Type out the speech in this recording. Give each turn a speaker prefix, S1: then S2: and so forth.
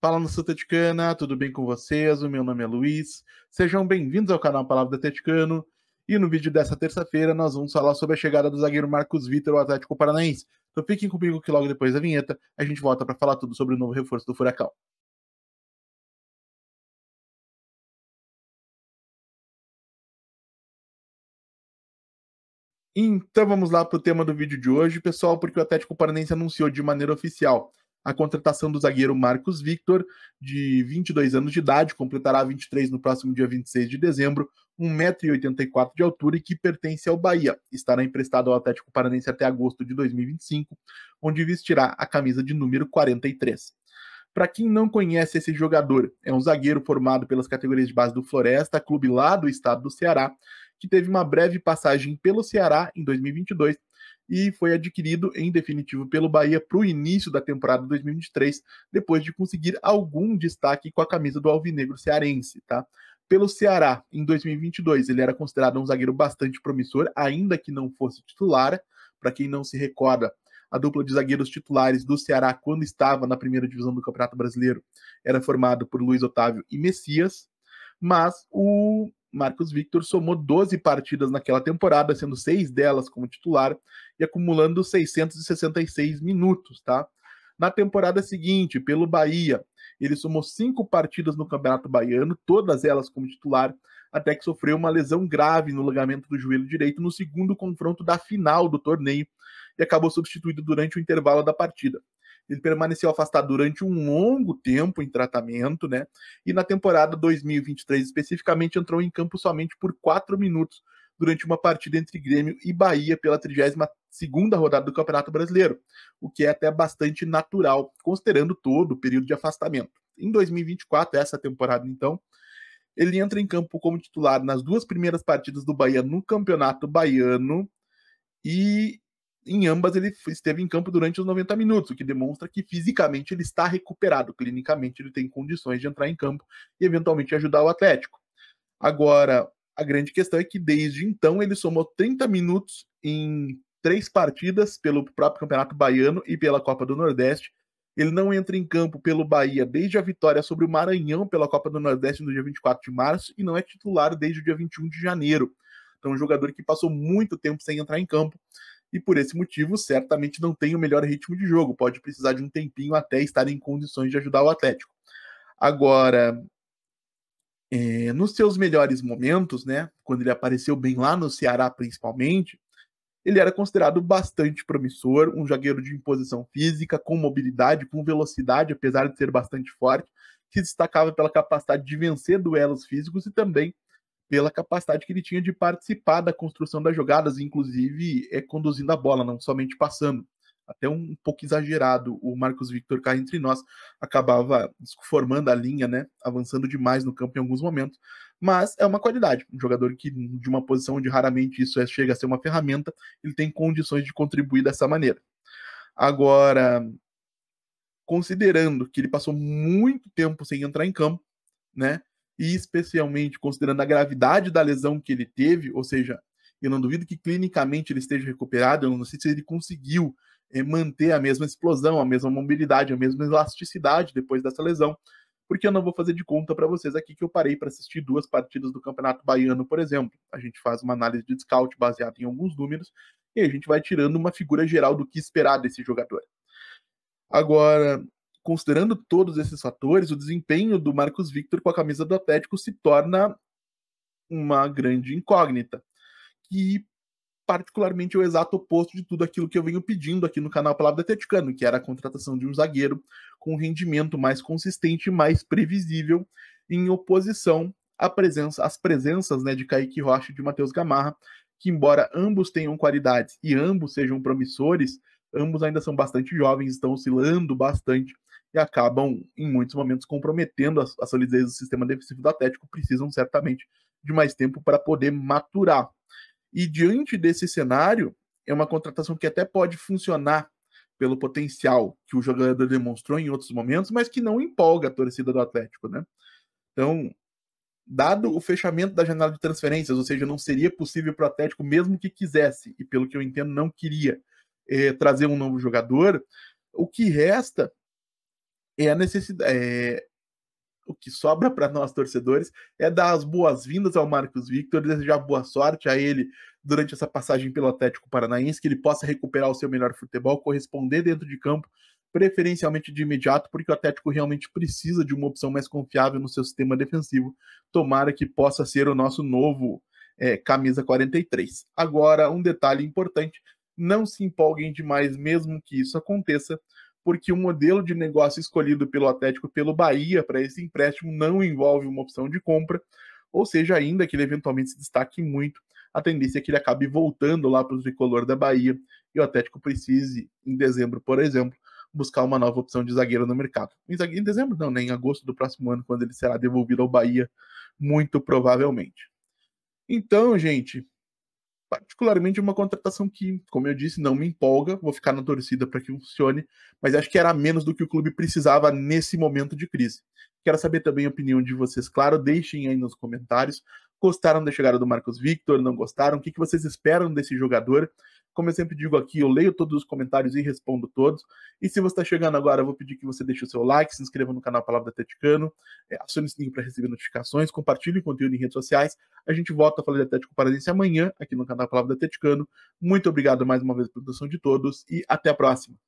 S1: Fala no Teticana, tudo bem com vocês? O meu nome é Luiz. Sejam bem-vindos ao canal Palavra do Teticano. E no vídeo dessa terça-feira nós vamos falar sobre a chegada do zagueiro Marcos Vitor ao Atlético Paranaense. Então fiquem comigo que logo depois da vinheta a gente volta para falar tudo sobre o novo reforço do Furacão. Então vamos lá para o tema do vídeo de hoje, pessoal, porque o Atlético Paranaense anunciou de maneira oficial a contratação do zagueiro Marcos Victor, de 22 anos de idade, completará 23 no próximo dia 26 de dezembro, 1,84m de altura e que pertence ao Bahia. Estará emprestado ao Atlético Paranense até agosto de 2025, onde vestirá a camisa de número 43. Para quem não conhece esse jogador, é um zagueiro formado pelas categorias de base do Floresta, clube lá do estado do Ceará, que teve uma breve passagem pelo Ceará em 2022 e foi adquirido em definitivo pelo Bahia para o início da temporada 2023, depois de conseguir algum destaque com a camisa do Alvinegro Cearense, tá? Pelo Ceará, em 2022, ele era considerado um zagueiro bastante promissor, ainda que não fosse titular. Para quem não se recorda, a dupla de zagueiros titulares do Ceará, quando estava na primeira divisão do Campeonato Brasileiro, era formado por Luiz Otávio e Messias, mas o Marcos Victor somou 12 partidas naquela temporada, sendo seis delas como titular e acumulando 666 minutos, tá? Na temporada seguinte, pelo Bahia, ele somou cinco partidas no Campeonato Baiano, todas elas como titular, até que sofreu uma lesão grave no ligamento do joelho direito no segundo confronto da final do torneio e acabou substituído durante o intervalo da partida. Ele permaneceu afastado durante um longo tempo em tratamento, né? E na temporada 2023 especificamente entrou em campo somente por quatro minutos durante uma partida entre Grêmio e Bahia pela 32ª rodada do Campeonato Brasileiro, o que é até bastante natural, considerando todo o período de afastamento. Em 2024, essa temporada então, ele entra em campo como titular nas duas primeiras partidas do Bahia no Campeonato Baiano e em ambas ele esteve em campo durante os 90 minutos, o que demonstra que fisicamente ele está recuperado, clinicamente ele tem condições de entrar em campo e eventualmente ajudar o Atlético. Agora, a grande questão é que desde então ele somou 30 minutos em três partidas pelo próprio Campeonato Baiano e pela Copa do Nordeste. Ele não entra em campo pelo Bahia desde a vitória sobre o Maranhão pela Copa do Nordeste no dia 24 de março e não é titular desde o dia 21 de janeiro. Então, um jogador que passou muito tempo sem entrar em campo e por esse motivo certamente não tem o melhor ritmo de jogo, pode precisar de um tempinho até estar em condições de ajudar o Atlético. Agora, é, nos seus melhores momentos, né, quando ele apareceu bem lá no Ceará principalmente, ele era considerado bastante promissor, um zagueiro de imposição física, com mobilidade, com velocidade, apesar de ser bastante forte, que se destacava pela capacidade de vencer duelos físicos e também pela capacidade que ele tinha de participar da construção das jogadas, inclusive é, conduzindo a bola, não somente passando. Até um pouco exagerado, o Marcos Victor cá entre nós acabava formando a linha, né? Avançando demais no campo em alguns momentos. Mas é uma qualidade. Um jogador que, de uma posição onde raramente isso é, chega a ser uma ferramenta, ele tem condições de contribuir dessa maneira. Agora, considerando que ele passou muito tempo sem entrar em campo, né? e especialmente considerando a gravidade da lesão que ele teve, ou seja, eu não duvido que clinicamente ele esteja recuperado, eu não sei se ele conseguiu é, manter a mesma explosão, a mesma mobilidade, a mesma elasticidade depois dessa lesão, porque eu não vou fazer de conta para vocês aqui que eu parei para assistir duas partidas do Campeonato Baiano, por exemplo. A gente faz uma análise de scout baseada em alguns números e a gente vai tirando uma figura geral do que esperar desse jogador. Agora, considerando todos esses fatores, o desempenho do Marcos Victor com a camisa do Atlético se torna uma grande incógnita. Que particularmente é o exato oposto de tudo aquilo que eu venho pedindo aqui no canal Palavra Atleticano, que era a contratação de um zagueiro com um rendimento mais consistente, mais previsível, em oposição à presença, às presenças né, de Kaique Rocha e de Matheus Gamarra, que embora ambos tenham qualidades e ambos sejam promissores, ambos ainda são bastante jovens, estão oscilando bastante e acabam, em muitos momentos, comprometendo a, a solidez do sistema defensivo do Atlético. Precisam certamente de mais tempo para poder maturar. E diante desse cenário, é uma contratação que até pode funcionar pelo potencial que o jogador demonstrou em outros momentos, mas que não empolga a torcida do Atlético, né? Então, dado o fechamento da janela de transferências, ou seja, não seria possível para o Atlético, mesmo que quisesse, e pelo que eu entendo, não queria eh, trazer um novo jogador, o que resta é a necessidade. É, o que sobra para nós torcedores é dar as boas-vindas ao Marcos Victor, desejar boa sorte a ele durante essa passagem pelo Atlético Paranaense, que ele possa recuperar o seu melhor futebol, corresponder dentro de campo, preferencialmente de imediato, porque o Atlético realmente precisa de uma opção mais confiável no seu sistema defensivo. Tomara que possa ser o nosso novo é, camisa 43. Agora, um detalhe importante: não se empolguem demais, mesmo que isso aconteça porque o modelo de negócio escolhido pelo Atlético pelo Bahia para esse empréstimo não envolve uma opção de compra, ou seja, ainda que ele eventualmente se destaque muito, a tendência é que ele acabe voltando lá para o tricolor da Bahia e o Atlético precise, em dezembro, por exemplo, buscar uma nova opção de zagueiro no mercado. Em dezembro, não, nem né? em agosto do próximo ano, quando ele será devolvido ao Bahia, muito provavelmente. Então, gente, particularmente é uma contratação que, como eu disse, não me empolga, vou ficar na torcida para que funcione, mas acho que era menos do que o clube precisava nesse momento de crise. Quero saber também a opinião de vocês, claro, deixem aí nos comentários Gostaram da chegada do Marcos Victor? Não gostaram? O que, que vocês esperam desse jogador? Como eu sempre digo aqui, eu leio todos os comentários e respondo todos. E se você está chegando agora, eu vou pedir que você deixe o seu like, se inscreva no canal Palavra Atleticano, é, acione o sininho para receber notificações, compartilhe o conteúdo em redes sociais. A gente volta a falar de Atlético Paranaense amanhã aqui no canal Palavra Atleticano. Muito obrigado mais uma vez pela produção de todos e até a próxima.